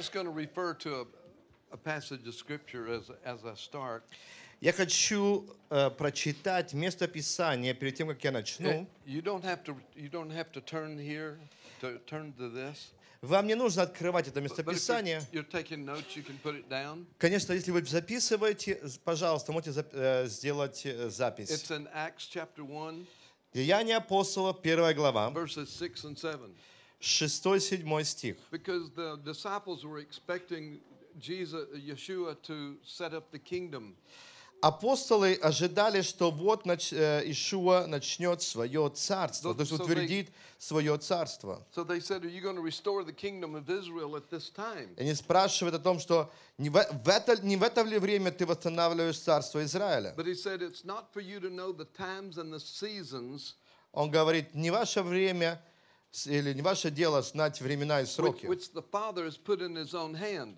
just going to refer to a, a passage of scripture as, as I start. Я хочу э, прочитать место Писания перед тем, как я начну. Вам не нужно открывать это место писания. Конечно, если вы записываете, пожалуйста, можете зап э, сделать э, запись. It's in Acts chapter 1, Деяния апостола, первая глава. Verses 6 and 7. 6-7 стих. Because the disciples were expecting Jesus, Yeshua to set up the kingdom. Апостолы ожидали, что вот нач, э, Ишуа начнет свое царство, то есть утвердит свое царство. Они спрашивают о том, что не в, в это, не в это ли время ты восстанавливаешь царство Израиля? Он говорит, не ваше время или не ваше дело знать времена и сроки. Which, which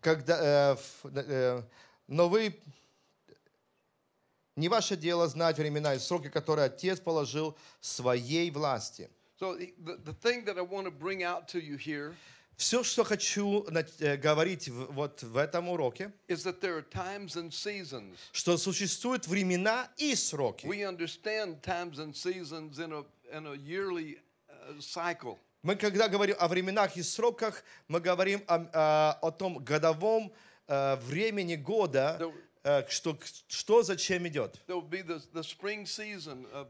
Когда, э, э, э, но вы не ваше дело знать времена и сроки, которые Отец положил своей власти. So the, the thing that I все, что хочу э, говорить вот в этом уроке, что существуют времена и сроки. We understand times and seasons in a, in a cycle. Мы когда говорим о временах и сроках, мы говорим о, о, а, о том годовом э, времени года, э, что, что зачем идет. The, the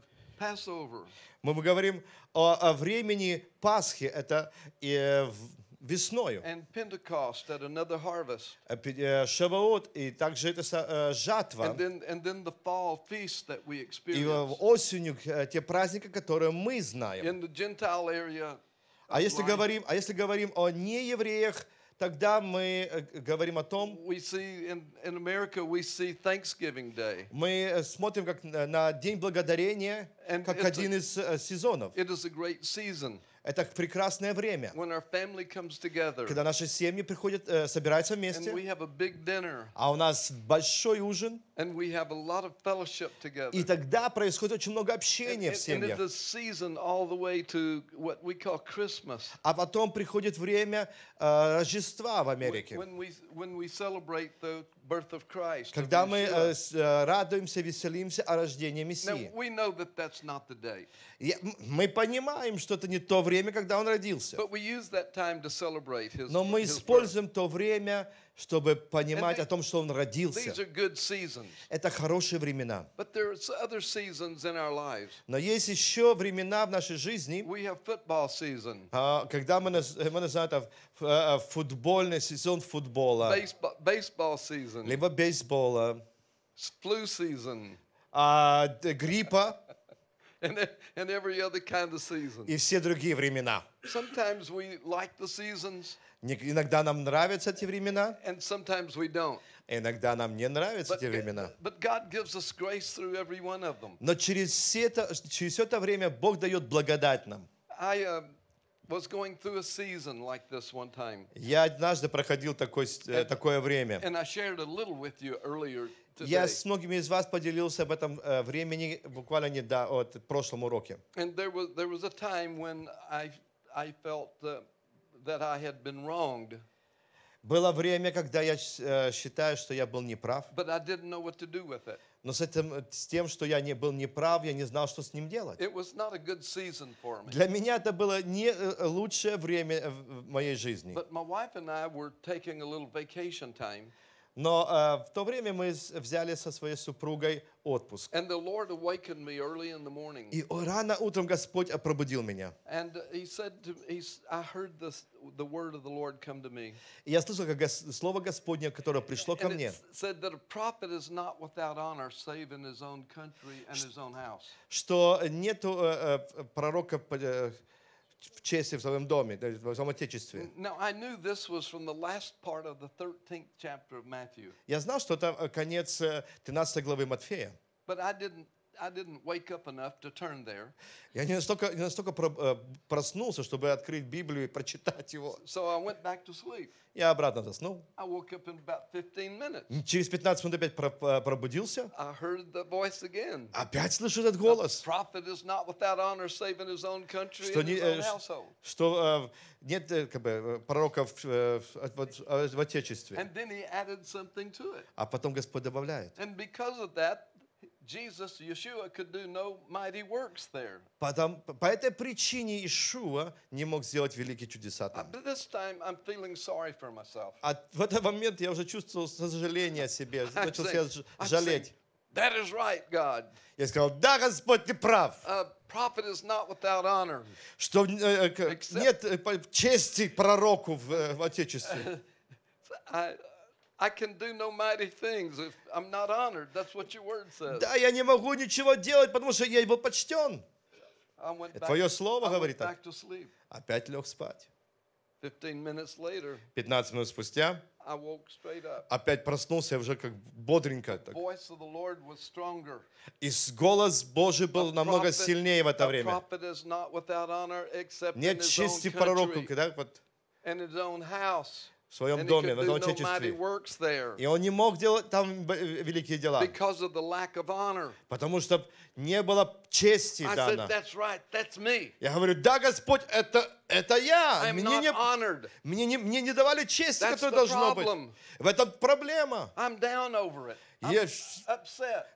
мы говорим о, о времени Пасхи, это э, весною. And Pentecost at another harvest. А э, Шаваот и также это э, жатва. And then, and then the fall feast that we experience. И осенью э, те праздники, которые мы знаем. In the Gentile area. А если говорим, а если говорим о неевреях, тогда мы говорим о том, in, in мы смотрим как на День Благодарения, And как один из сезонов. It is a great season. Это прекрасное время, together, когда наши семьи приходят, э, собираются вместе, dinner, а у нас большой ужин, и тогда происходит очень много общения and, and, в семьях. а потом приходит время э, Рождества в Америке, when we, when we когда мы э, э, радуемся, веселимся о рождении Мессии. Мы понимаем, что это не то время, когда Он родился. Но мы используем то время, чтобы понимать they, о том, что он родился. Это хорошие времена. Но есть еще времена в нашей жизни, uh, когда мы, наз, мы называем это uh, футбольный сезон футбола, baseball, baseball либо бейсбола, flu season. А, гриппа, And, and every other kind of season. И все другие времена. Sometimes we like the seasons. Иногда нам нравятся эти времена. Иногда нам не нравятся эти времена. Но через все это, через это время Бог дает благодать нам. Э, Я однажды проходил такой, э, такое время. Я с многими из вас поделился об этом э, времени буквально не до, от прошлом уроке. And there was, there was a time when I, I felt uh, that I had been wronged. Было время, когда я э, считаю, что я был неправ. But I didn't know what to do with it. Но с, этим, с тем, что я не был неправ, я не знал, что с ним делать. It was not a good for me. Для меня это было не э, э, лучшее время в моей жизни. But my wife and I were taking a little vacation time. Но э, в то время мы взяли со своей супругой отпуск. And the Lord awakened me early in the morning. И рано утром Господь пробудил меня. And he said to me, I heard this, the word of the Lord come to me. И я слышал как слово Господне, которое пришло ко мне. said that a prophet is not without honor save in his own country and his own house. Что нету э, э, пророка э, в чести в своем доме, в своем отечестве. Я знал, что это э, конец 13 э, главы Матфея. But I didn't I didn't wake up enough to turn there. Я не настолько, не настолько про, проснулся, чтобы открыть Библию и прочитать его. So I went back to sleep. Я обратно заснул. I woke up in about 15 minutes. Через 15 минут опять пробудился. I heard the voice again. Опять слышу этот голос. The prophet is not without honor, saving his own country что and не, his own household. Что нет как бы, пророков в, в Отечестве. And then he added something to it. А потом Господь добавляет. And because of that, Jesus, Yeshua, could do no mighty works there. Потом, по этой причине Ишуа не мог сделать великие чудеса uh, там. But this time I'm feeling sorry for myself. А в этот момент я уже чувствовал сожаление о себе, начал себя жалеть. That is right, God. Я сказал, да, Господь, ты прав. Uh, prophet is not without honor. Что э, э, Except... нет э, чести пророку в, в Отечестве. I, I can do no mighty things if I'm not honored. That's what your word says. Да, я не могу ничего делать, потому что я его почтен. Твое слово говорит так. Опять лег спать. 15 минут спустя опять проснулся, я уже как бодренько. Так. И голос Божий был намного сильнее в это время. Нет чести пророку, когда вот в своем доме, в этом отечестве. И он не мог делать там э, великие дела, потому что не было чести дана. Я говорю, да, Господь, это, это я. Мне не, мне, не, мне не давали чести, которая должна быть. В этом проблема. Я,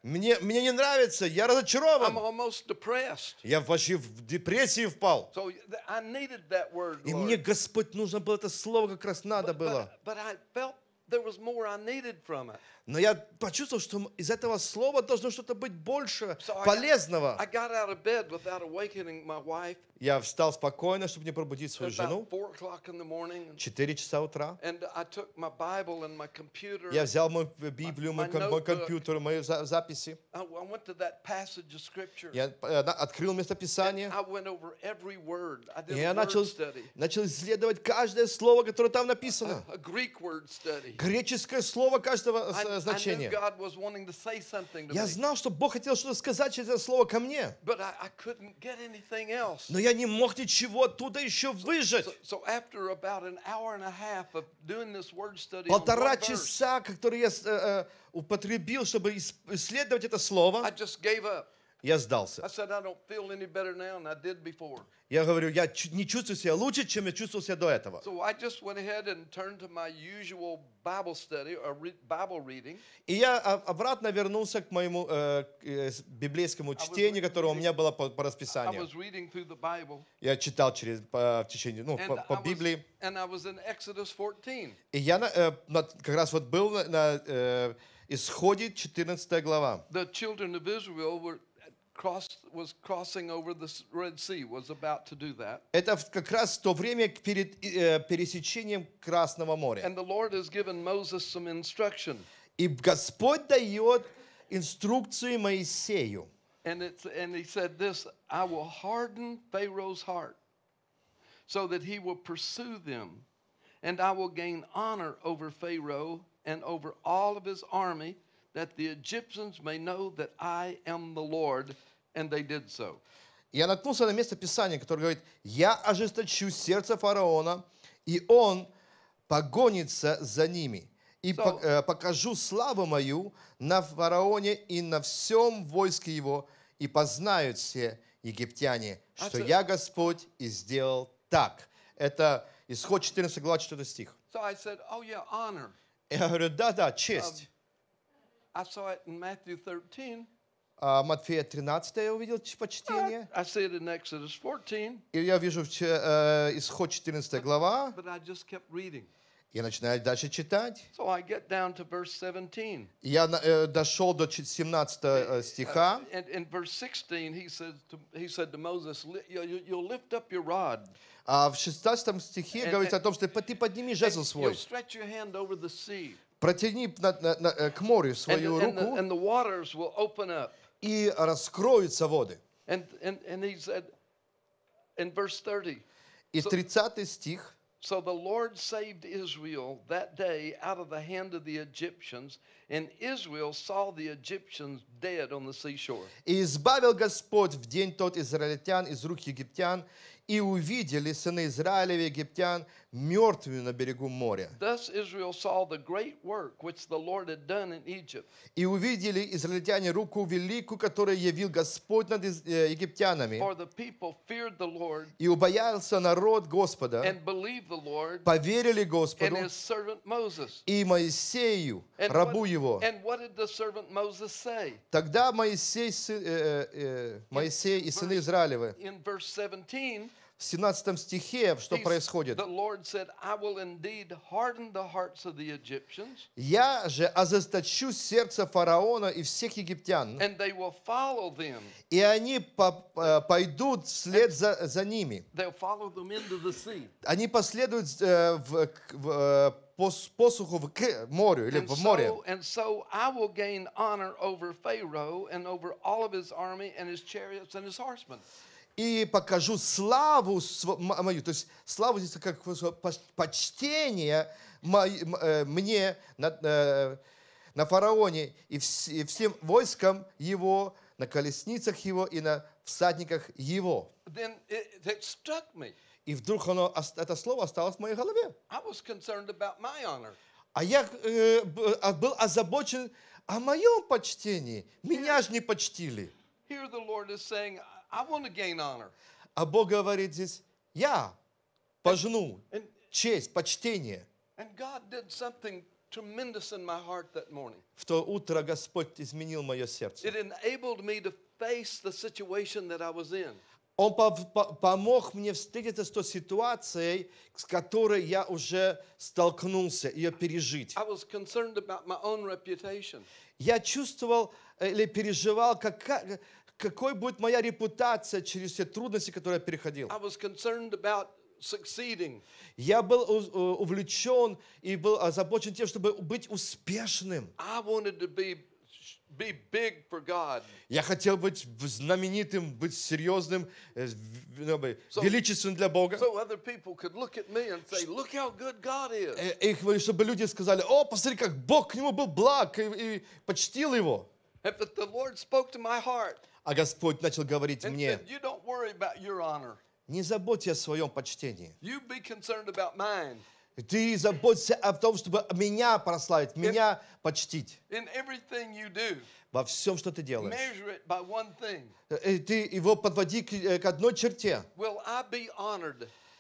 мне, мне не нравится, я разочарован. Я вообще в депрессии впал. So word, И мне, Господь, нужно было это слово, как раз надо but, было. But, but но я почувствовал, что из этого слова должно что-то быть больше полезного. я встал спокойно, чтобы не пробудить свою жену. Четыре часа утра. я взял мою Библию, мой, мой компьютер, мои за записи. Я э, открыл место Писания. И я начал, начал исследовать каждое слово, которое там написано. Греческое слово каждого значение. Я знал, что Бог хотел что-то сказать через это слово ко мне. Но я не мог ничего оттуда еще выжить. Полтора часа, которые я э, э, употребил, чтобы исследовать это слово, я сдался. Я говорю, я не чувствую себя лучше, чем я чувствовал себя до этого. И я обратно вернулся к моему э, э библейскому чтению, которое у меня было по, по расписанию. Я читал через, по, в течение, ну, по, по Библии. И я э, как раз вот был на... Э, Исходе 14 глава. The children of Israel were Crossed, was crossing over the Red sea, was about to do that. Это как раз то время перед э, пересечением Красного моря. And the Lord has given Moses some instruction. И Господь дает инструкцию Моисею. And, it's, and he said this, I will harden Pharaoh's heart so that he will pursue them, and I will gain honor over Pharaoh and over all of his army – that the Egyptians may know that I am the Lord. And they did so. Я наткнулся на место Писания, которое говорит, «Я ожесточу сердце фараона, и он погонится за ними, и so, э, покажу славу мою на фараоне и на всем войске его, и познают все египтяне, а что said, я Господь и сделал так». Это исход 14 глава, 4 стих. So said, oh, yeah, Я говорю, да-да, честь. Um, I saw it in Matthew 13. А Матфея 13 я увидел почтение. I see it in Exodus 14. И я вижу в, э, исход 14 глава. But I just kept reading. Я начинаю дальше читать. So I get down to verse 17. Я э, дошел до 17 э, стиха. And in verse 16 he said to, he said to Moses, you'll lift up your rod. А в 16 стихе and, говорится о том, что ты подними жезл свой. Протяни на, на, на, к морю свою and, руку, and the, and the waters will open up. и раскроются воды. And, and, and he said, in verse 30, и 30 стих. So the Lord saved Israel that day out of the hand of the Egyptians, and Israel saw the Egyptians dead on the seashore. И избавил Господь в день тот израильтян из рук египтян, и увидели сыны Израилевы египтян мертвыми на берегу моря. И увидели израильтяне руку великую, которую явил Господь над э, египтянами. И убоялся народ Господа, Lord. поверили Господу и Моисею, рабу его. And what did the servant Moses say? Тогда Моисей, э, э, э Моисей и сыны Израилевы In verse 17 в 17 стихе, что происходит. «Я же озасточу сердце фараона и всех египтян, и они э, пойдут вслед за, за ними. Они последуют э, в, в, э, по посуху к морю или в море и покажу славу мою, то есть славу здесь как почтение э, мне на, э, на фараоне и всем войскам его, на колесницах его и на всадниках его. И вдруг оно, это слово осталось в моей голове. А я э, а, был озабочен о моем почтении. Меня же не почтили. Here the Lord is saying, I want to gain honor. А Бог говорит здесь, я пожну and, честь, почтение. And God did something tremendous in my heart that morning. В то утро Господь изменил мое сердце. It enabled me to face the situation that I was in. Он помог мне встретиться с той ситуацией, с которой я уже столкнулся, ее пережить. Я чувствовал э, или переживал, как, какой будет моя репутация через все трудности, которые я переходил. Я был э, увлечен и был озабочен тем, чтобы быть успешным. Be big for God. Я хотел быть знаменитым, быть серьезным, э, ну, величественным для Бога. Э, чтобы люди сказали, о, посмотри, как Бог к нему был благ и, и почтил его. If the Lord spoke to my heart, а Господь начал говорить мне, не заботьте о своем почтении. Ты заботься о том, чтобы меня прославить, меня почтить. Во всем, что ты делаешь. Э, э, ты его подводи к э, одной черте.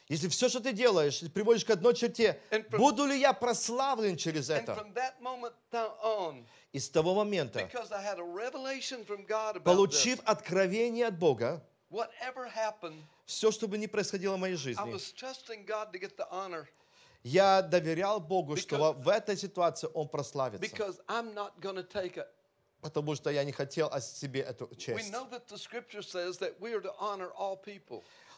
Если все, что ты делаешь, приводишь к одной черте, from, буду ли я прославлен через это? On, и с того момента, получив this, откровение от Бога, happened, все, что бы ни происходило в моей жизни, я доверял Богу, что в этой ситуации Он прославится. Потому что я не хотел о себе эту честь.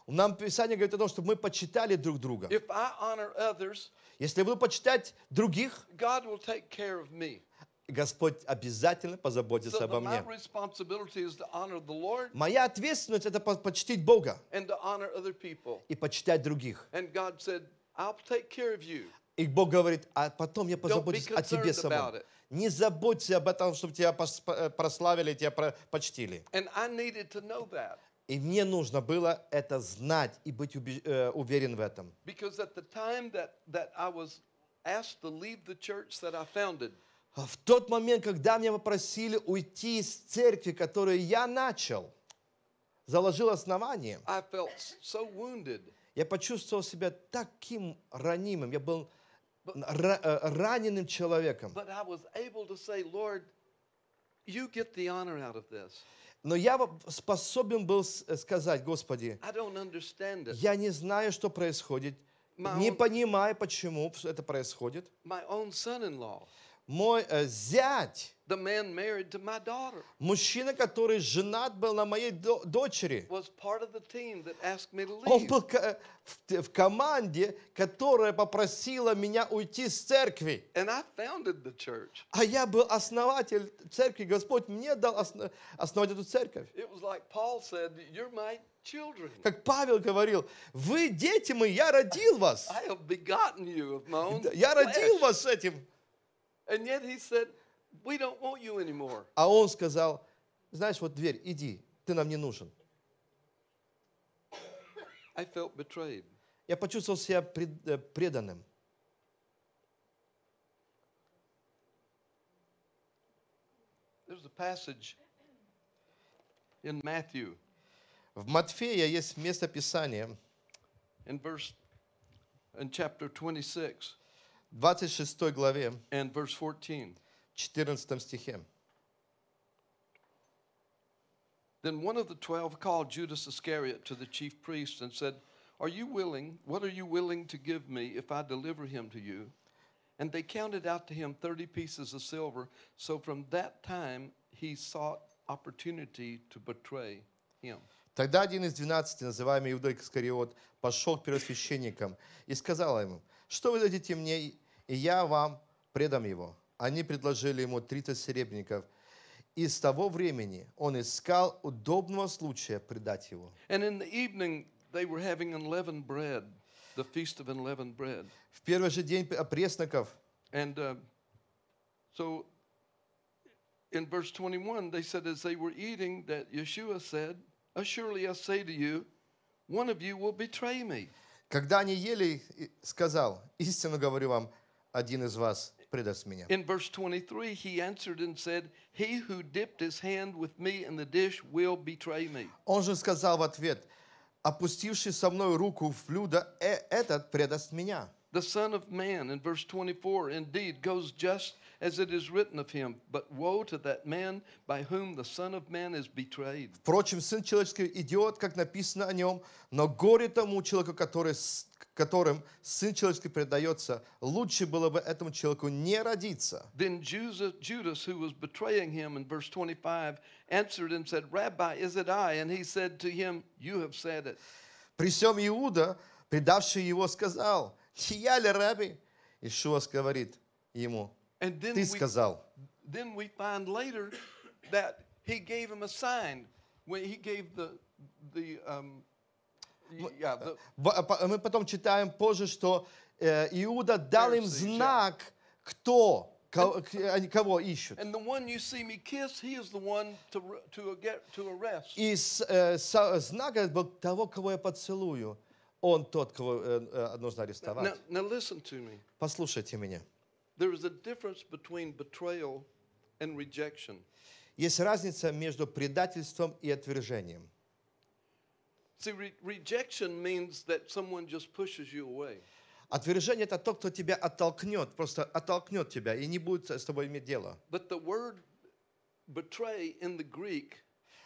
Нам Писание говорит о том, чтобы мы почитали друг друга. If I honor others, Если вы почитать других, God will take care of me. Господь обязательно позаботится so обо мне. Lord, Моя ответственность это почтить Бога и почитать других. Said, и Бог говорит, а потом я позабочусь о тебе самом. Не заботься об этом, чтобы тебя э, прославили, тебя почтили. И мне нужно было это знать и быть э, уверен в этом. А в тот момент, когда меня попросили уйти из церкви, которую я начал, заложил основание, I felt so wounded. я почувствовал себя таким ранимым. Я был but, э, раненым человеком. Но я was able to say, Lord, you get the honor но я способен был э, сказать, Господи, я не знаю, что происходит, не понимаю, почему это происходит мой э, зять, The man married to my daughter мужчина, который женат был на моей дочери, он был ко- в, в команде, которая попросила меня уйти с церкви. And I founded the church. А я был основатель церкви. Господь мне дал осна- основать эту церковь. It was like Paul said, You're my children. Как Павел говорил, вы дети мои, я родил вас. I have begotten you of my own. Я родил flesh." вас этим. And yet he said, We don't want you anymore. А он сказал, знаешь, вот дверь, иди, ты нам не нужен. I felt betrayed. Я почувствовал себя преданным. There's a passage in Matthew. В Матфея есть место Писания. In verse, in chapter 26. 26 главе, and verse 14. 14 Then one of the twelve called Judas Iscariot to the chief priests and said, Are you willing, what are you willing to give me if I deliver him to you? And they counted out to him 30 pieces of silver. So from that time he sought opportunity to betray him. Тогда один из двенадцати, называемый Иудой Искариот, пошел к первосвященникам и сказал им, что вы дадите мне, и я вам предам его». Они предложили ему 30 серебряников. И с того времени он искал удобного случая предать его. And in the evening they were having unleavened bread, the feast of unleavened bread. В первый же день пресноков. And uh, so in verse 21 they said as they were eating that Yeshua said, "Assuredly I say to you, one of you will betray me." Когда они ели, сказал: "Истинно говорю вам, один из вас предаст меня. In verse 23, he answered and said, He who dipped his hand with me in the dish will betray me. Он же сказал в ответ, опустивший со мной руку в блюдо, э, этот предаст меня. The Son of Man, in verse 24, indeed goes just as it is written of him, but woe to that man by whom the Son of Man is betrayed. Впрочем, Сын Человеческий идет, как написано о нем, но горе тому человеку, который, которым Сын Человеческий предается, лучше было бы этому человеку не родиться. Then Judas, who was betraying him in verse 25, answered and said, Rabbi, is it I? And he said to him, You have said it. При всем Иуда, предавший его, сказал, я ли, Раби?» Ишуас говорит ему, ты сказал. Мы потом читаем позже, что э, Иуда дал им знак, кто кого ищут. И знак был того, кого я поцелую. Он тот, кого э, э, нужно арестовать. Послушайте меня. There is a difference between betrayal and rejection. Есть разница между предательством и отвержением. See, re rejection means that someone just pushes you away. Отвержение это то, кто тебя оттолкнет, просто оттолкнет тебя и не будет с тобой иметь дело. But the word betray in the Greek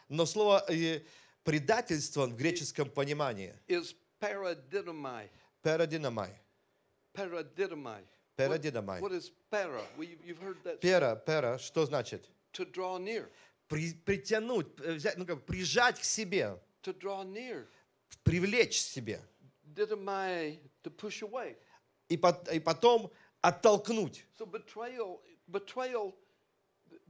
Но слово э, предательство в греческом понимании is paradidomai. Парадинамай. Парадинамай. Пера динамай. Пера, пера, что значит? При, притянуть, э, взять, ну, как, прижать к себе. Привлечь к себе. И, по, и потом оттолкнуть. So betrayal, betrayal,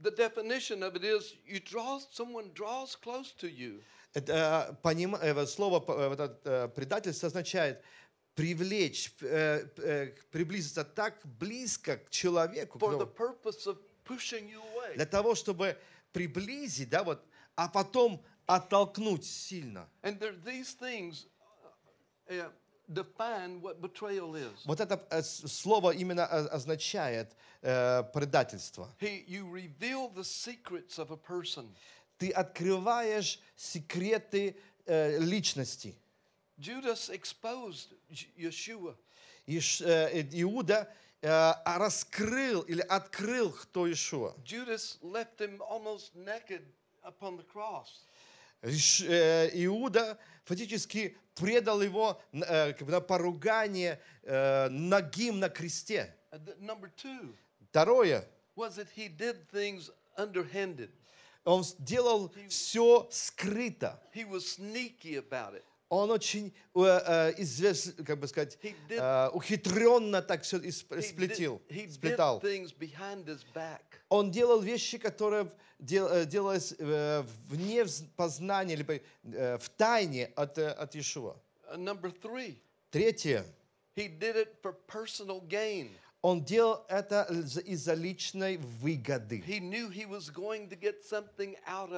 the definition of it is you draw, someone draws close to you. Это, э, поним, э, слово вот это, предательство означает, привлечь, э, э, приблизиться так близко к человеку, для того, чтобы приблизить, да, вот, а потом оттолкнуть сильно. Э, вот это слово именно означает предательство. Ты открываешь секреты личности. Judas exposed Yeshua. Иш, э, э, Иуда э, раскрыл или открыл, кто Иешуа. Judas left him almost naked upon the cross. Э, Иуда фактически предал его э, на поругание э, ногим на кресте. Второе. Он делал все скрыто. He was sneaky about it он очень, э, э, извест, как бы сказать, did, э, ухитренно так все сплетил, he did, he сплетал. Он делал вещи, которые дел, э, делались э, вне познания, либо э, в тайне от, э, от Иешуа. Uh, Третье. Он делал это из-за личной выгоды. He knew he was going to get something out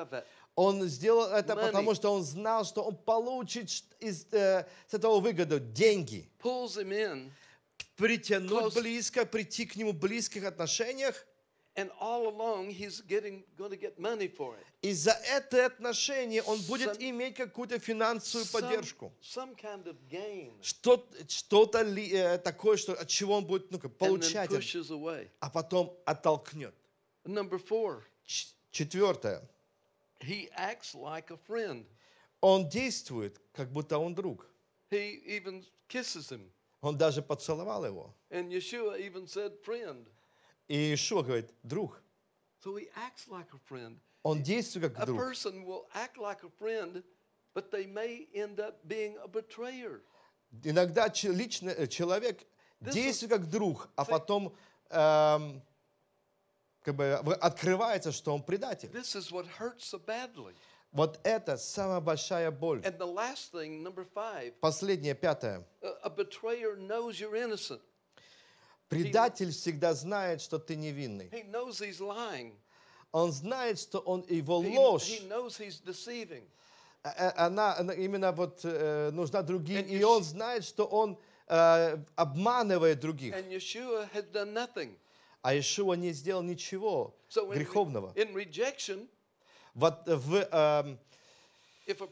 он сделал это, Money. потому что он знал, что он получит из, э, с этого выгоду деньги. Pulls him in, притянуть close. близко, прийти к нему в близких отношениях. And all along he's getting, going to get money for it. И за это отношение он будет some, иметь какую-то финансовую поддержку. Some, kind of gain. Что, что-то ли, э, такое, что, от чего он будет ну получать, а потом оттолкнет. Number four. Четвертое. He acts like a friend. Он действует, как будто он друг. He even kisses him. Он даже поцеловал его. And Yeshua even said, friend. И Иешуа говорит, друг. So he acts like a friend. Он действует как друг. A person will act like a friend, but they may end up being a betrayer. Иногда лично человек действует как друг, а потом эм, как бы открывается, что он предатель. This is what hurts so badly. Вот это самая большая боль. And the last thing, number five, Последнее, пятое. A betrayer knows you're innocent. Предатель всегда знает, что ты невинный. He knows he's lying. Он знает, что он его ложь. He, knows he's deceiving. Э, э, она, она именно вот э, нужна другим, and и Yeshua, он знает, что он э, обманывает других. And Yeshua had done nothing. А Иешуа не сделал ничего so греховного. In rejection, вот э, в... Э, Если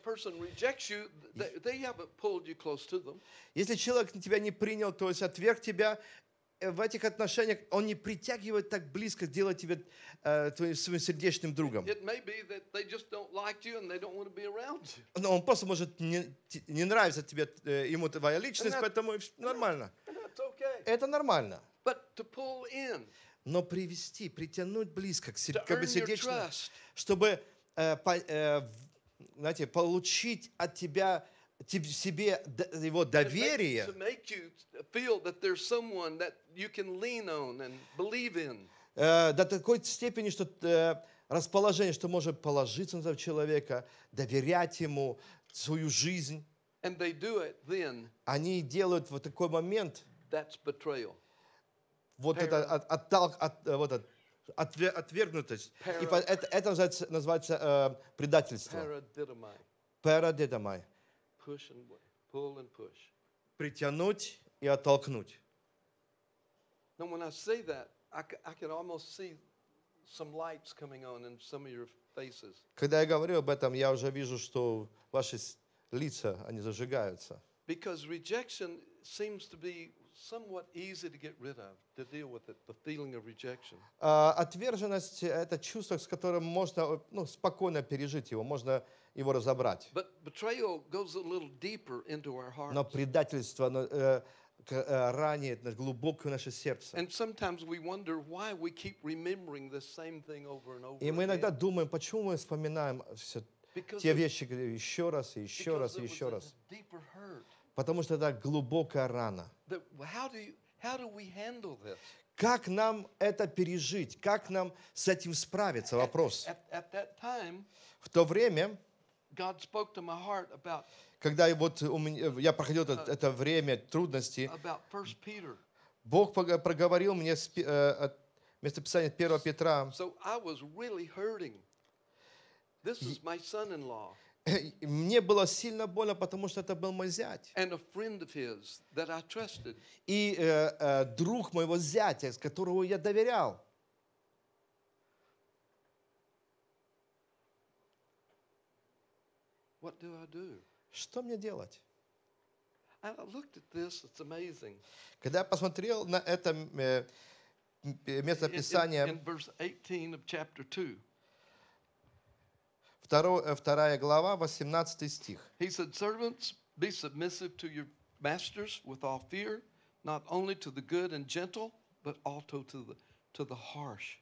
человек тебя не принял, то есть отверг тебя, э, в этих отношениях он не притягивает так близко, делает тебя э, твоим своим сердечным другом. Но он просто может не, не нравится тебе, э, ему твоя личность, that, поэтому нормально. Okay. Это нормально но привести, притянуть близко к себе, чтобы э, по, э, знаете, получить от тебя себе его доверие, э, до такой степени, что э, расположение, что может положиться на этого человека, доверять ему свою жизнь. Они делают в такой момент. That's betrayal вот эта отталк, от, э, вот от, отвер, отвергнутость. И по, это, это называется, называется э, предательство. Парадидамай. Притянуть и оттолкнуть. Когда я говорю об этом, я уже вижу, что ваши лица, они зажигаются. Because rejection seems to be а, отверженность – это чувство, с которым можно ну, спокойно пережить его, можно его разобрать. Но предательство, оно, э, э ранит глубокое наше сердце. И мы иногда думаем, почему мы вспоминаем все те вещи еще раз еще раз еще раз. Потому что это глубокая рана. Как нам это пережить? Как нам с этим справиться? Вопрос. В то время когда вот у меня, э, я проходил это, uh, это время трудностей, Бог проговорил мне э, местописание 1 Петра. Мне было сильно больно, потому что это был мой зять. И э, э, друг моего зятя, с которого я доверял. What do I do? Что мне делать? I looked at this, it's amazing. Когда я посмотрел на это э, местописание, in, in, in verse 18 of chapter 2. Второ, вторая глава, 18 стих. He said, servants, be submissive to your masters with all fear, not only to the good and gentle, but also to the, to the harsh.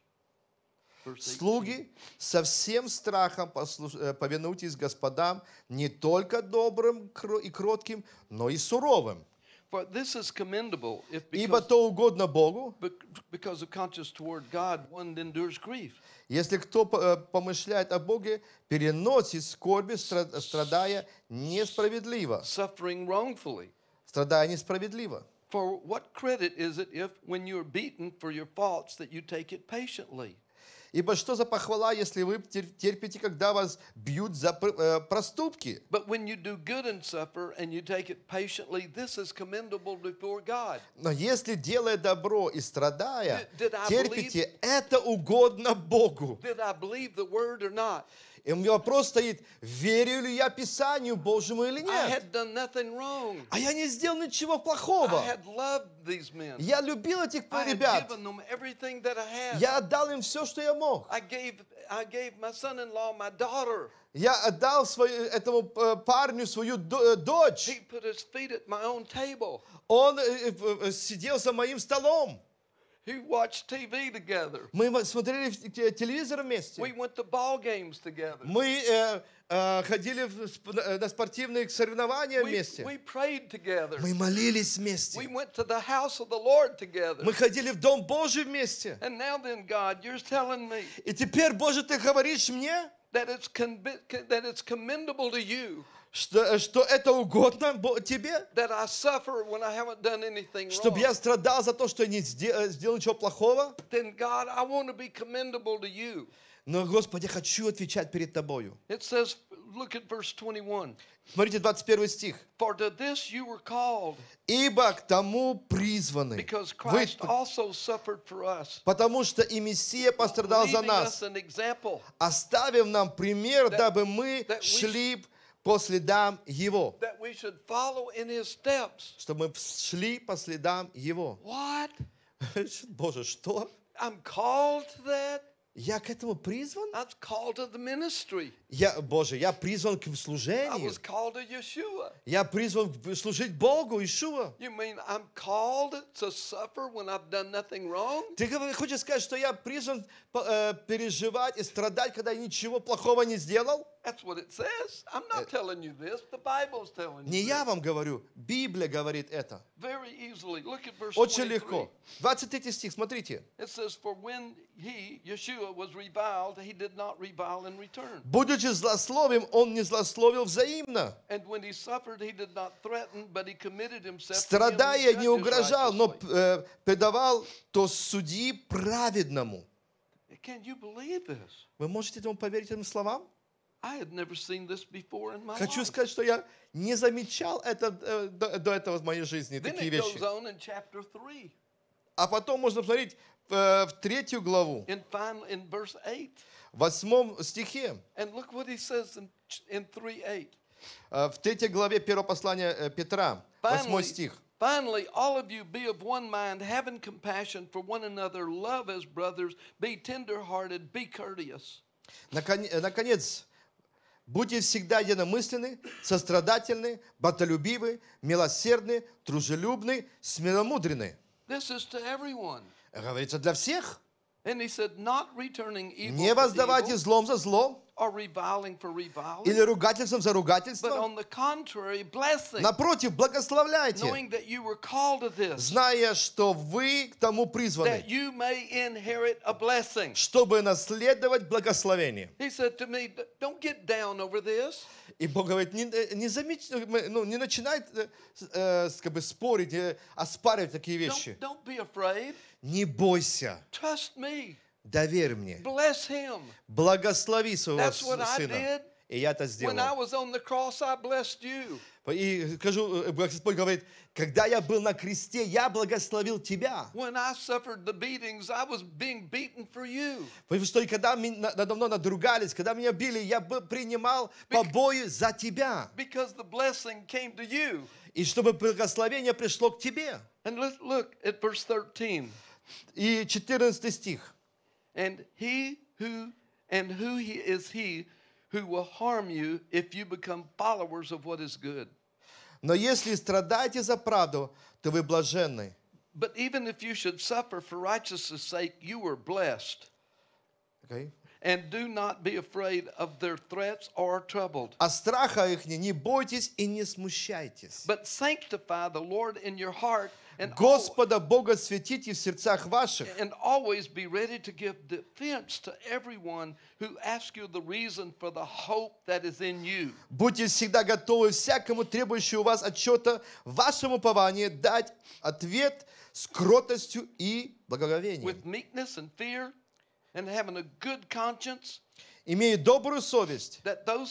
Слуги, со всем страхом послуш... повинуйтесь господам, не только добрым и кротким, но и суровым. For this is commendable if because, Богу, because of conscience toward God, one endures grief. если кто э, помышляет о Боге, переносит скорби, страдая несправедливо, Suffering wrongfully. страдая несправедливо. For what credit is it if, when you are beaten for your faults, that you take it patiently? Ибо что за похвала, если вы терпите, когда вас бьют за э, проступки? Но если делая добро и страдая, терпите, это угодно Богу. И у меня вопрос стоит, верю ли я Писанию Божьему или нет? А я не сделал ничего плохого. Я любил этих ребят. Я отдал им все, что я мог. Я отдал свою, этому э, парню свою э, дочь. Он э, сидел за моим столом. You watched TV together. Мы смотрели телевизор вместе. We went to ball games together. Мы э, э, ходили в, на спортивные соревнования вместе. We, we prayed together. Мы молились вместе. We went to the house of the Lord together. Мы ходили в дом Божий вместе. And now then, God, you're telling me. И теперь, Боже, ты говоришь мне? That it's, that it's commendable to you что, э, что это угодно тебе, чтобы я страдал за то, что я не э, сделал ничего плохого, но, Господи, я хочу отвечать перед Тобою. Says, look at verse 21. Смотрите 21 стих. For to this you were called, Ибо к тому призваны. вы, also for us, потому что и Мессия пострадал за нас, an example, оставив нам пример, that, дабы мы that шли we, по следам Его. Чтобы мы шли по следам Его. What? Боже, что? I'm called to that. Я к этому призван. Я, Боже, я призван к служению. Я призван служить Богу, Иешуа. You mean Ты хочешь сказать, что я призван э, переживать и страдать, когда я ничего плохого не сделал? Э, не я вам говорю, Библия говорит это. Очень легко. 23 стих, смотрите. Будучи злословим, он не злословил взаимно. And when he suffered, he Страдая, не угрожал, но э, предавал то судьи праведному. Вы можете этому поверить этим словам? Хочу сказать, что я не замечал это э, до, до этого в моей жизни, такие вещи. А потом можно посмотреть Э, в третью главу, в восьмом стихе. Э, в третьей главе первого послания э, Петра, восьмой стих. Finally, all of you be of one mind, having compassion for one another, love as brothers, be tender-hearted, be courteous. Наконец, будьте всегда единомысленны, сострадательны, батолюбивы, милосердны, дружелюбны, смиромудрены. This is to everyone. Говорится, для всех. And he said, not returning evil Не воздавайте злом за зло Or reviling for reviling, или ругательством за ругательство. But on the contrary, blessing, Напротив, благословляйте, knowing that you were called to this, зная, что вы к тому призваны, that you may inherit a blessing. чтобы наследовать благословение. He said to me, Don't get down over this. И Бог говорит, не, э, не, замеч... Э, ну, не начинай э, э как бы спорить, э, оспаривать такие вещи. Don't, don't be afraid. Не бойся. Trust me. Доверь мне. Bless him. Благослови своего That's what сына. I did. И я это сделал. When I was on the cross, I blessed you. И скажу, э, э, Господь говорит, когда я был на кресте, я благословил тебя. Потому что когда надо мной надругались, когда меня били, я принимал побои за тебя. И чтобы благословение пришло к тебе. And look at verse 13. И 14 стих. And he who and who he is he who will harm you if you become followers of what is good. Но если страдаете за правду, то вы блаженны. But even if you should suffer for righteousness' sake, you are blessed. Okay. And do not be afraid of their threats or troubled. А страха их не бойтесь и не смущайтесь. But sanctify the Lord in your heart Господа Бога светите в сердцах ваших. And always be ready to give defense to everyone who asks you the reason for the hope that is in you. Будьте всегда готовы всякому требующему у вас отчета вашему пованию дать ответ с кротостью и благоговением. With meekness and fear and having a good conscience имеют добрую совесть, that дабы,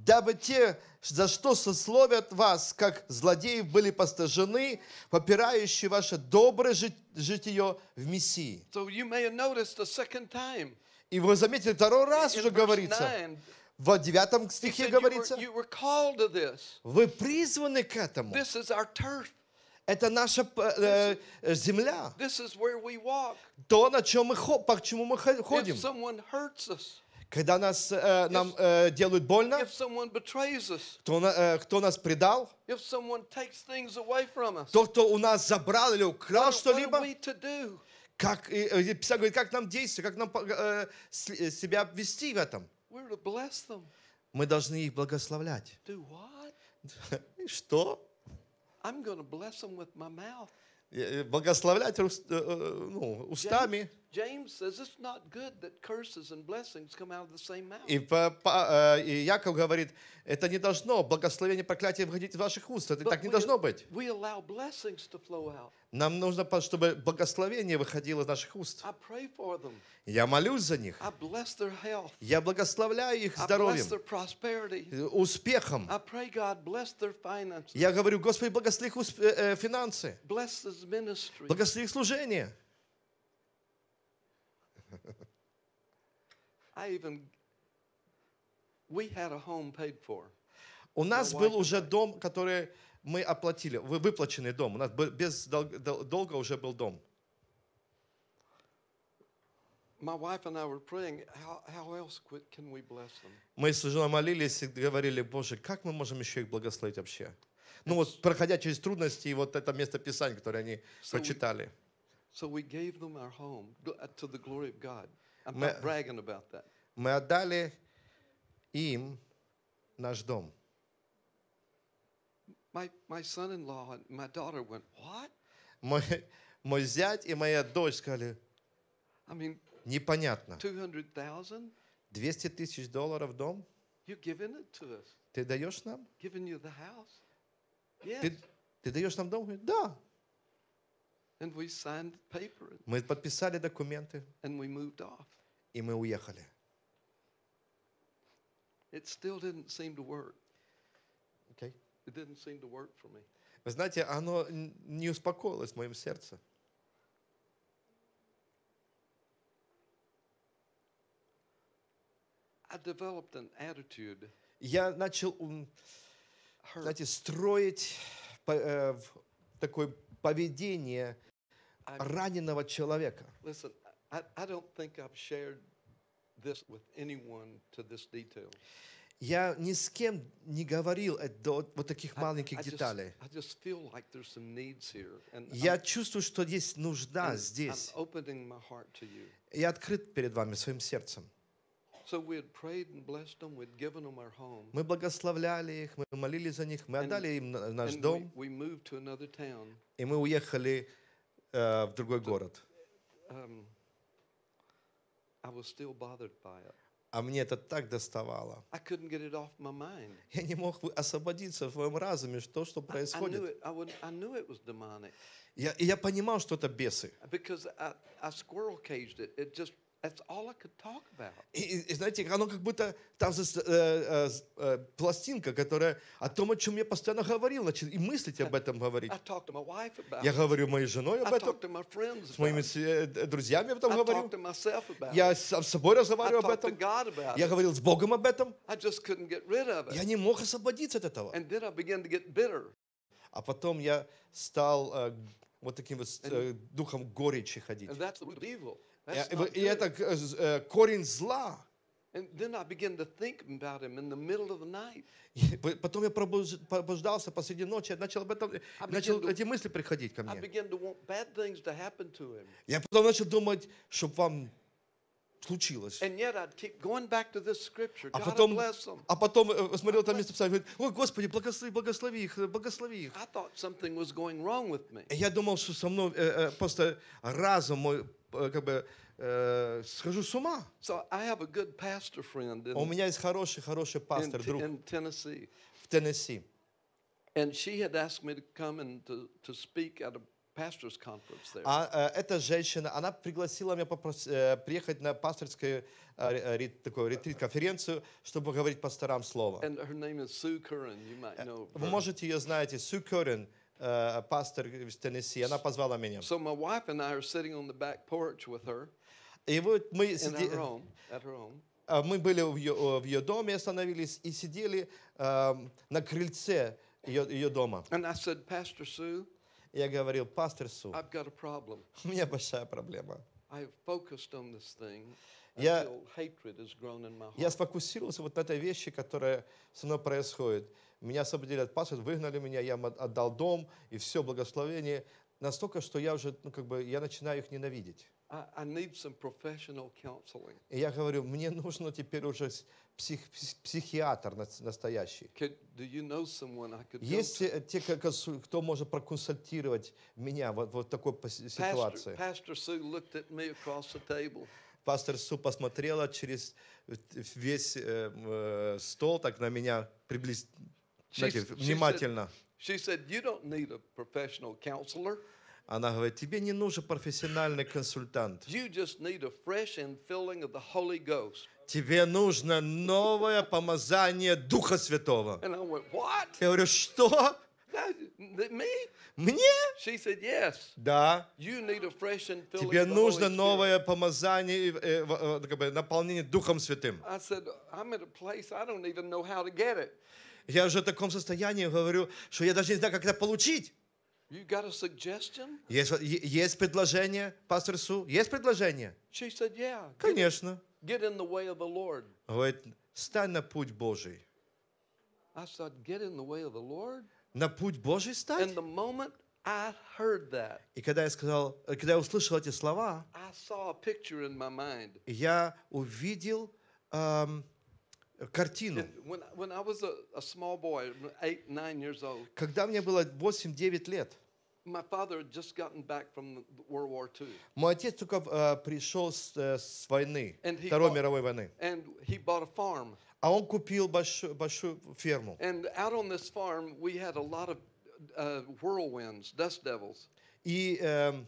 дабы те, за что сословят вас, как злодеев, были постажены, попирающие ваше доброе житие в Мессии. So you may the time. И вы заметили, второй раз in уже говорится, 9, в девятом стихе говорится, вы призваны к этому. Это наша э, э, земля. This is where we walk. То, на чем мы, по чему мы ходим. когда нас, э, нам э, делают больно, if us, кто, э, кто нас предал, if someone takes away from us, тот, кто у нас забрал или украл что-либо, как, и, э, и говорит, как нам действовать, как нам э, э, себя вести в этом. Мы должны их благословлять. Do Что? I'm going to bless them with my mouth. Благословлять ну, устами. James says it's not good that curses and blessings come out of the same mouth. И, по, по, и Яков говорит, это не должно, благословение, проклятие выходить из ваших уст, это But так не должно быть. We allow blessings to flow out. Нам нужно, чтобы благословение выходило из наших уст. Я молюсь за них. Я благословляю их здоровьем, э, успехом. Я говорю, Господи, благослови их э, э, финансы. Благослови их служение. У нас был уже дом, который мы оплатили, выплаченный дом, у нас без долга уже был дом. Мы с женой молились и говорили, Боже, как мы можем еще их благословить вообще? Ну вот, проходя через трудности, и вот это место Писания, которое они so прочитали. Uh, мы отдали им наш дом My, my son-in-law and my daughter went, what? Мой, мой зять и моя дочь сказали, I mean, непонятно. 200,000? 200 тысяч долларов дом? You're giving it to us. Ты даешь нам? Giving you the house? Yes. Ты, ты даешь нам дом? Да. And we signed paper. Мы подписали документы. And we moved off. И мы уехали. It still didn't seem to work. Okay. Вы знаете, оно не успокоилось в моем сердце. Я начал, знаете, строить э, такое поведение раненого человека. Я ни с кем не говорил э, до вот таких маленьких деталей. Я чувствую, что есть нужда здесь. Я открыт перед вами своим сердцем. Мы благословляли их, мы молили за них, мы отдали им наш дом. И мы уехали э, в другой город. Эм, а мне это так доставало. Я не мог освободиться в своем разуме, что, что происходит. I, I it, I would, I it was Я, я понимал, что это бесы. Because I, uh, I squirrel caged it. It just и, и знаете, оно как будто там э, э, э, пластинка, которая о том, о чем я постоянно говорил, начал и мыслить об этом говорить. я говорю моей женой об этом, talked to с моими э, друзьями об этом I говорю. я сам с собой разговариваю об этом. я говорил с Богом об этом. Я не мог освободиться от этого. А потом я стал э, вот таким вот э, духом горечи ходить. И это э, корень зла. And Потом я пробуждался посреди ночи, я начал об этом, начал эти мысли приходить ко мне. Я потом начал думать, чтобы вам случилось. А потом, а э, потом смотрел там место Писания, говорит, ой, Господи, благослови, благослови их, благослови их. Я думал, что со мной э, просто разум мой Э, как бы э, схожу с ума. So I have a good pastor friend in, а У меня есть хороший, хороший пастор, друг. In Tennessee. В Теннесси. And she had asked me to come and to, to speak at a pastor's conference there. А э, эта женщина, она пригласила меня попрос, э, приехать на пасторскую э, такую ретрит конференцию, чтобы говорить пасторам слово. And her name is Sue Curran. You might know. Her. Вы можете ее знаете, Су Curran. Э, пастор из Теннесси, она позвала меня. So my wife and I are sitting on the back porch with her. И вот мы сидели... Э, мы были в ее, э, в ее доме, остановились и сидели э, на крыльце ее, ее дома. And I said, Pastor Sue, я говорил, пастор Су, I've got a problem. у меня большая проблема. I've focused on this thing. Я, я сфокусировался вот на этой вещи, которая со мной происходит. Меня освободили от паспорта, выгнали меня, я отдал дом и все благословение. Настолько, что я уже, ну, как бы, я начинаю их ненавидеть. И я говорю, мне нужно теперь уже псих, психиатр настоящий. Could, you know someone I Есть э, те, кто может проконсультировать меня вот, вот такой ситуации? Pastor, Pastor Пастор Су посмотрела через весь э, э, стол так на меня приблизительно, внимательно. She said, you don't need a professional counselor. Она говорит, тебе не нужен профессиональный консультант. Тебе нужно новое помазание Духа Святого. went, Я говорю, что? Мне? Да. Тебе нужно новое помазание, э, э, как бы наполнение Духом Святым. Я уже в таком состоянии говорю, что я даже не знаю, как это получить. You got a Есть, есть предложение, пастор Су? Есть предложение? She said, yeah. Конечно. Get in the way of the Lord. Говорит, стань на путь Божий. I said, get in the way of the Lord? на путь Божий стать. And the moment I heard that, и когда я сказал, когда я услышал эти слова, I saw a picture in my mind. я увидел эм, картину. When, when I was a, a small boy, eight, nine years old, когда мне было 8-9 лет, My father had just gotten back from World War II. Мой отец только пришел с, войны, Второй мировой войны. And he bought a farm. А он купил большую, большую ферму. And out on this farm we had a lot of uh, whirlwinds, dust devils. И... Uh, um,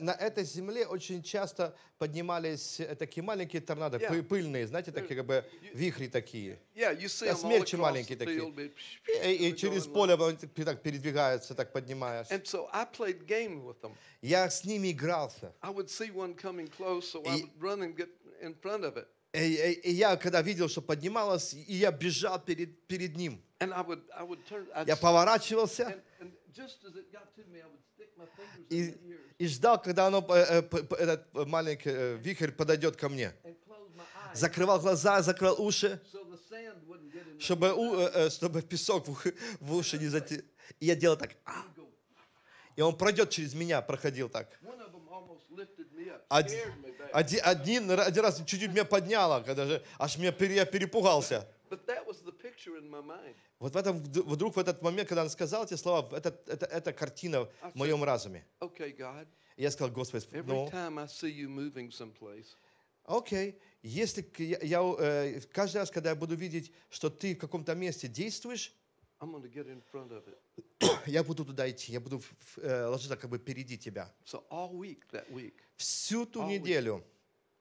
на, этой земле очень часто поднимались э, такие маленькие торнадо, yeah. пыльные, знаете, э, такие как бы вихри такие. Yeah, you see yeah, смерчи маленькие такие. И, и через поле так передвигаются, так поднимаются. so Я с ними игрался. и я когда видел, что поднималась, и я бежал перед, перед ним. Я поворачивался и, и ждал, когда оно, э, э, этот э, маленький вихрь подойдет ко мне. Закрывал глаза, закрывал уши, чтобы, у, чтобы песок в, уши не затянул. И я делал так. А! И он пройдет через меня, проходил так. Один, один, один раз чуть-чуть меня подняло, когда же, аж меня, я перепугался. Вот в этом, вдруг в этот момент, когда он сказал эти слова, это, это, это картина в моем разуме. Я сказал, Господи, ну, окей, если я, я, э, каждый раз, когда я буду видеть, что ты в каком-то месте действуешь, я буду туда идти, я буду э, ложиться как бы впереди тебя. So week, week, Всю ту неделю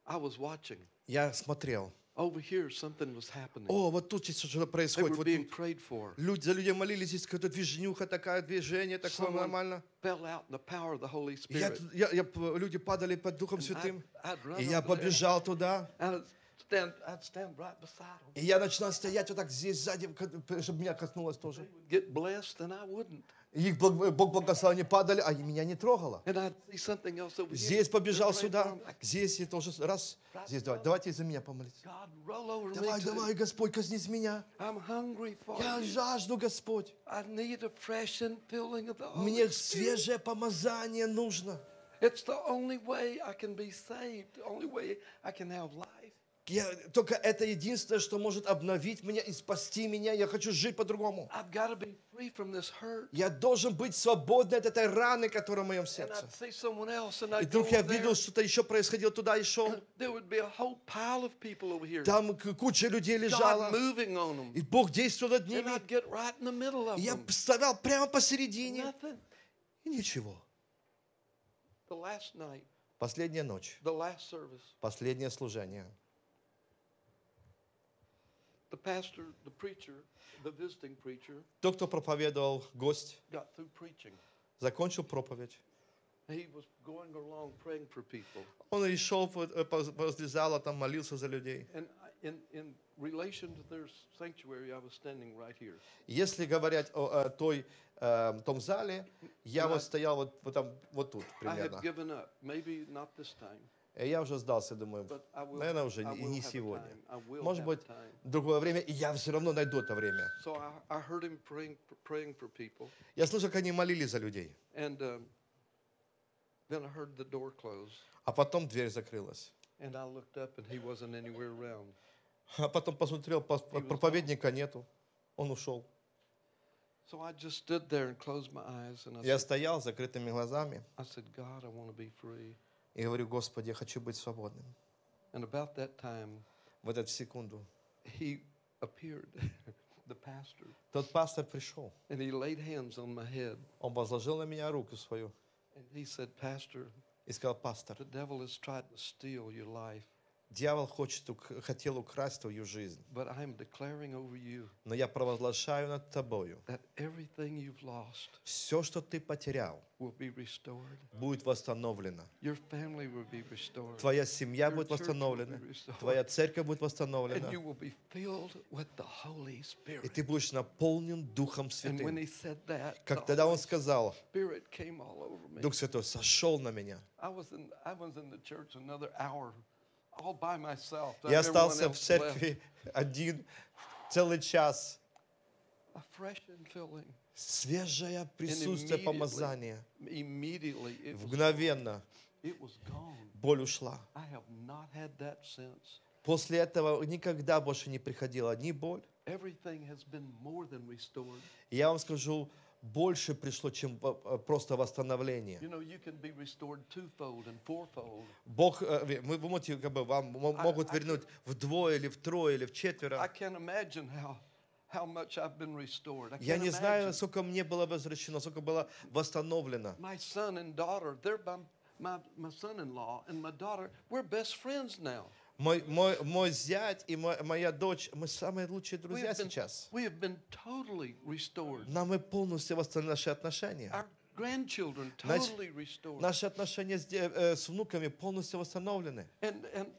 week, я смотрел. Over here something was happening. О, вот тут что-то происходит. Вот тут. Люди, за людей молились, здесь какое то движнюха такое движение такое нормально. Я, я, люди падали под Духом Святым. I'd, и я побежал туда. I'd stand, right beside him. И я начинал стоять вот так здесь сзади, чтобы меня коснулось тоже. Get blessed, and I wouldn't их Бог благословения падали, а меня не трогало. Здесь побежал сюда, здесь я тоже раз, здесь давай, давайте за меня помолиться. Давай, давай, Господь, коснись меня. Я жажду, Господь. Мне свежее помазание нужно. It's the only way I can be saved, the only way I can have life. Я, только это единственное, что может обновить меня и спасти меня. Я хочу жить по-другому. Я должен быть свободен от этой раны, которая в моем сердце. И вдруг я видел, что-то еще происходило туда и шел. Там куча людей лежала. И Бог действовал над ними. И я вставал прямо посередине. И ничего. Последняя ночь. Последнее служение. Тот, кто проповедовал, гость, закончил проповедь. Он и шел, э, возлезал, а там молился за людей. Если говорить о, той, э, том зале, я вот стоял вот, вот, там, вот тут примерно. Э, я уже сдался, думаю, наверное, уже и не сегодня. Может быть, другое время, и я все равно найду это время. Я слышал, как они молились за людей. Um, а потом дверь закрылась. А потом посмотрел, проповедника нету, он ушел. Я стоял с закрытыми глазами. И говорю, Господи, я хочу быть свободным. And about that time, в эту секунду he appeared, the pastor, тот пастор пришел. And he laid hands on my head. Он возложил на меня руку свою. And he said, Pastor, и сказал, пастор, the devil has tried to steal your life. Дьявол хочет, хотел украсть твою жизнь. But I'm declaring over you Но я провозглашаю над тобою, that everything you've lost все, что ты потерял, will be restored. будет восстановлено. Your family will be restored. Твоя семья Your будет восстановлена, will be restored. твоя церковь будет восстановлена. And you will be filled with the Holy Spirit. И ты будешь наполнен Духом Святым. And when he said that, как тогда он сказал, Дух Святой сошел на меня. I was in, I was in the church another hour я остался в церкви один целый час. Свежее присутствие помазания. Мгновенно боль ушла. После этого никогда больше не приходила ни боль. Я вам скажу, больше пришло, чем э, просто восстановление. Бог, э, вы можете, как бы, вам могут вернуть вдвое или втрое или в четверо. Я не знаю, сколько мне было возвращено, сколько было восстановлено. My son and daughter, мой, мой, мой зять и мой, моя дочь, мы самые лучшие друзья been, сейчас. Totally Нам мы полностью восстановили наши отношения. grandchildren totally restored. Наши отношения с, э, с внуками полностью восстановлены. And, and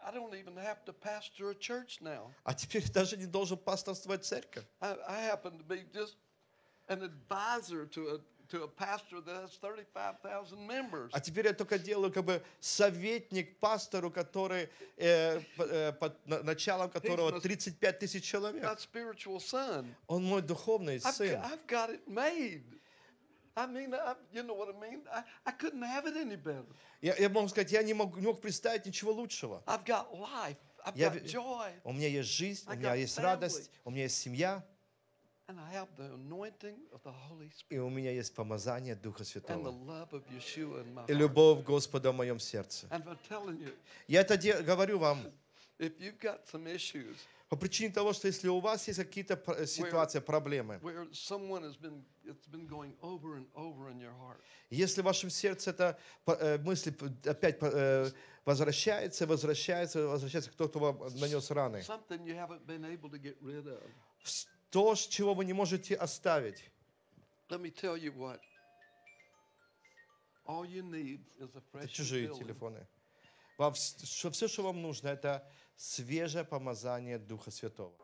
I don't even have to pastor a church now. А теперь даже не должен пасторствовать церковь. I, I happen to be just an advisor to a а теперь я только делаю как бы советник пастору, который, э, э, под началом которого 35 тысяч человек. Он мой духовный сын. I mean, I, you know what I mean? I, I couldn't have it any better. Я, я могу сказать, я не мог, не мог представить ничего лучшего. I've got life. I've я, got joy. У меня есть жизнь, I у меня есть family. радость, у меня есть семья. And I have the anointing of the Holy Spirit. И у меня есть помазание Духа Святого. And the love of Yeshua in my heart. И любовь Господа в моем сердце. And I'm telling you, Я это говорю вам. If you've got some issues, по причине того, что если у вас есть какие-то ситуации, проблемы, если в вашем сердце эта э, мысль опять э, возвращается, возвращается, возвращается, кто-то вам нанес раны, то, с чего вы не можете оставить. это чужие телефоны. Вам, все, что вам нужно, это свежее помазание Духа Святого.